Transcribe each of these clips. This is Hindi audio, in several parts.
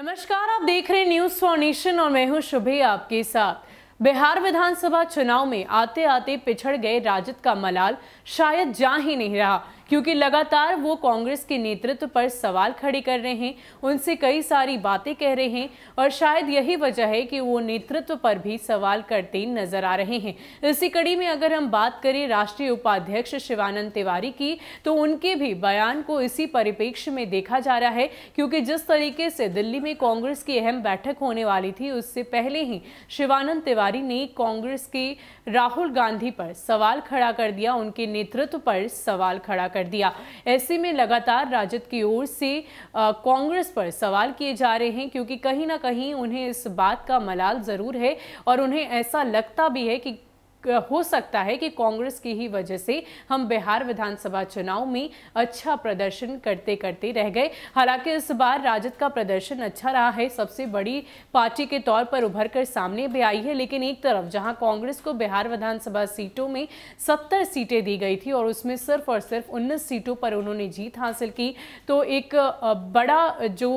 नमस्कार आप देख रहे हैं न्यूज फॉर्नेशन और मैं हूं शुभे आपके साथ बिहार विधानसभा चुनाव में आते आते पिछड़ गए राजद का मलाल शायद जा ही नहीं रहा क्योंकि लगातार वो कांग्रेस के नेतृत्व पर सवाल खड़े कर रहे हैं उनसे कई सारी बातें कह रहे हैं और शायद यही वजह है कि वो नेतृत्व पर भी सवाल करते नजर आ रहे हैं इसी कड़ी में अगर हम बात करें राष्ट्रीय उपाध्यक्ष शिवानंद तिवारी की तो उनके भी बयान को इसी परिप्रेक्ष्य में देखा जा रहा है क्योंकि जिस तरीके से दिल्ली में कांग्रेस की अहम बैठक होने वाली थी उससे पहले ही शिवानंद तिवारी ने कांग्रेस के राहुल गांधी पर सवाल खड़ा कर दिया उनके नेतृत्व पर सवाल खड़ा कर कर दिया ऐसे में लगातार राजद की ओर से कांग्रेस पर सवाल किए जा रहे हैं क्योंकि कहीं ना कहीं उन्हें इस बात का मलाल ज़रूर है और उन्हें ऐसा लगता भी है कि हो सकता है कि कांग्रेस की ही वजह से हम बिहार विधानसभा चुनाव में अच्छा प्रदर्शन करते करते रह गए हालांकि इस बार राजद का प्रदर्शन अच्छा रहा है सबसे बड़ी पार्टी के तौर पर उभर कर सामने भी आई है लेकिन एक तरफ जहां कांग्रेस को बिहार विधानसभा सीटों में सत्तर सीटें दी गई थी और उसमें सिर्फ और सिर्फ उन्नीस सीटों पर उन्होंने जीत हासिल की तो एक बड़ा जो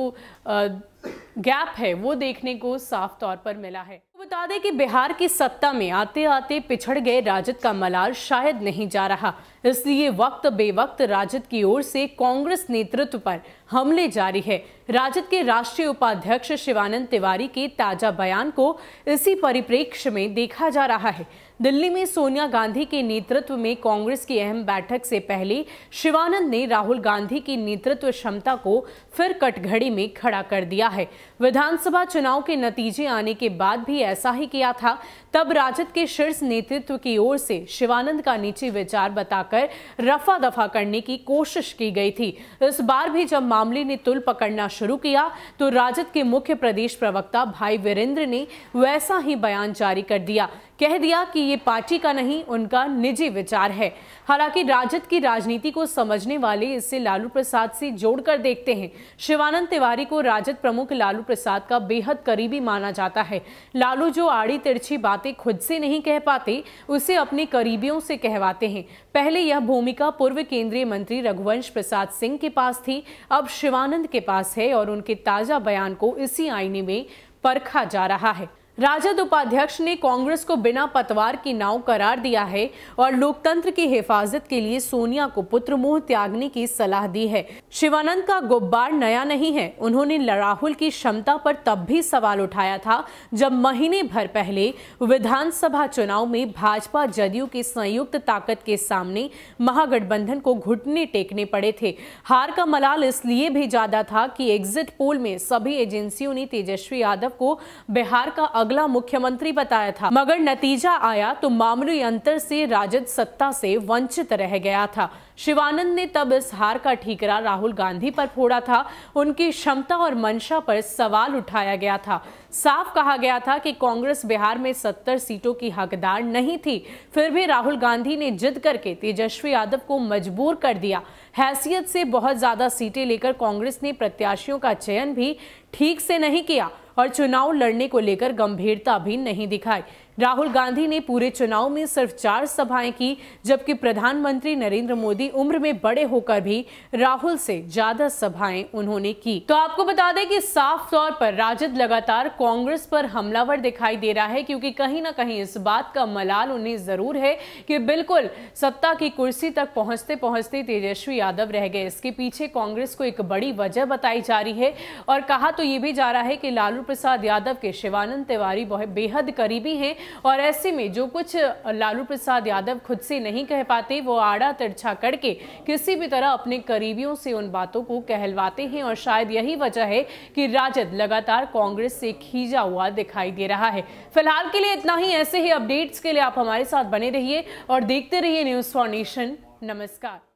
गैप है वो देखने को साफ तौर पर मिला है बता दें कि बिहार की सत्ता में आते आते पिछड़ गए राजद का मलाल शायद नहीं जा रहा इसलिए वक्त बेवक्त राजद की ओर से कांग्रेस नेतृत्व पर हमले जारी है राजद के राष्ट्रीय उपाध्यक्ष शिवानंद तिवारी के ताजा बयान को इसी परिप्रेक्ष्य में देखा जा रहा है दिल्ली में सोनिया गांधी के नेतृत्व में कांग्रेस की अहम बैठक से पहले शिवानंद ने राहुल गांधी की नेतृत्व क्षमता को फिर कटघड़ी में खड़ा कर दिया है विधानसभा चुनाव के नतीजे आने के बाद भी ऐसा ही किया था तब राजद के शीर्ष नेतृत्व की ओर से शिवानंद का नीचे विचार बताकर रफा दफा करने की कोशिश की गई थी इस बार भी जब मामले ने तुल पकड़ना शुरू किया तो राजद के मुख्य प्रदेश प्रवक्ता भाई वीरेंद्र ने वैसा ही बयान जारी कर दिया कह दिया कि ये पार्टी का नहीं उनका निजी विचार है हालांकि राजद की राजनीति को समझने वाले इसे लालू प्रसाद से जोड़कर देखते हैं शिवानंद तिवारी को राजद प्रमुख लालू प्रसाद का बेहद करीबी माना जाता है लालू जो आड़ी तिरछी बातें खुद से नहीं कह पाते उसे अपने करीबियों से कहवाते हैं पहले यह भूमिका पूर्व केंद्रीय मंत्री रघुवंश प्रसाद सिंह के पास थी अब अब शिवानंद के पास है और उनके ताज़ा बयान को इसी आईने में परखा जा रहा है राजद उपाध्यक्ष ने कांग्रेस को बिना पतवार की नाव करार दिया है और लोकतंत्र की हिफाजत के लिए सोनिया को पुत्र मुंह त्यागने की सलाह दी है शिवानंद का गुब्बार नया नहीं है उन्होंने राहुल की क्षमता पर तब भी सवाल उठाया था जब महीने भर पहले विधानसभा चुनाव में भाजपा जदयू की संयुक्त ताकत के सामने महागठबंधन को घुटने टेकने पड़े थे हार का मलाल इसलिए भी ज्यादा था कि एग्जिट पोल में सभी एजेंसियों ने तेजस्वी यादव को बिहार का अगला मुख्यमंत्री बताया था मगर नतीजा आया तो मामूली अंतर से राजद सत्ता से वंचित रह गया था शिवानंद ने तब इस हार का ठीकरा राहुल गांधी पर फोड़ा था उनकी क्षमता और मंशा पर सवाल उठाया गया था साफ कहा गया था कि कांग्रेस बिहार में 70 सीटों की हकदार नहीं थी फिर भी राहुल गांधी ने जिद करके तेजस्वी यादव को मजबूर कर दिया हैसियत से बहुत ज़्यादा सीटें लेकर कांग्रेस ने प्रत्याशियों का चयन भी ठीक से नहीं किया और चुनाव लड़ने को लेकर गंभीरता भी नहीं दिखाई राहुल गांधी ने पूरे चुनाव में सिर्फ चार सभाएं की जबकि प्रधानमंत्री नरेंद्र मोदी उम्र में बड़े होकर भी राहुल से ज्यादा सभाएं उन्होंने की तो आपको बता दें कि साफ तौर पर राजद लगातार कांग्रेस पर हमलावर दिखाई दे रहा है क्योंकि कहीं ना कहीं इस बात का मलाल उन्हें जरूर है कि बिल्कुल सत्ता की कुर्सी तक पहुंचते पहुंचते तेजस्वी यादव रह गए इसके पीछे कांग्रेस को एक बड़ी वजह बताई जा रही है और कहा तो ये भी जा रहा है कि लालू प्रसाद यादव के शिवानंद तिवारी बेहद करीबी हैं और ऐसे में जो कुछ लालू प्रसाद यादव खुद से नहीं कह पाते वो आड़ा तिरछा करके किसी भी तरह अपने करीबियों से उन बातों को कहलवाते हैं और शायद यही वजह है कि राजद लगातार कांग्रेस से खींचा हुआ दिखाई दे रहा है फिलहाल के लिए इतना ही ऐसे ही अपडेट्स के लिए आप हमारे साथ बने रहिए और देखते रहिए न्यूज़ फॉर नेशन नमस्कार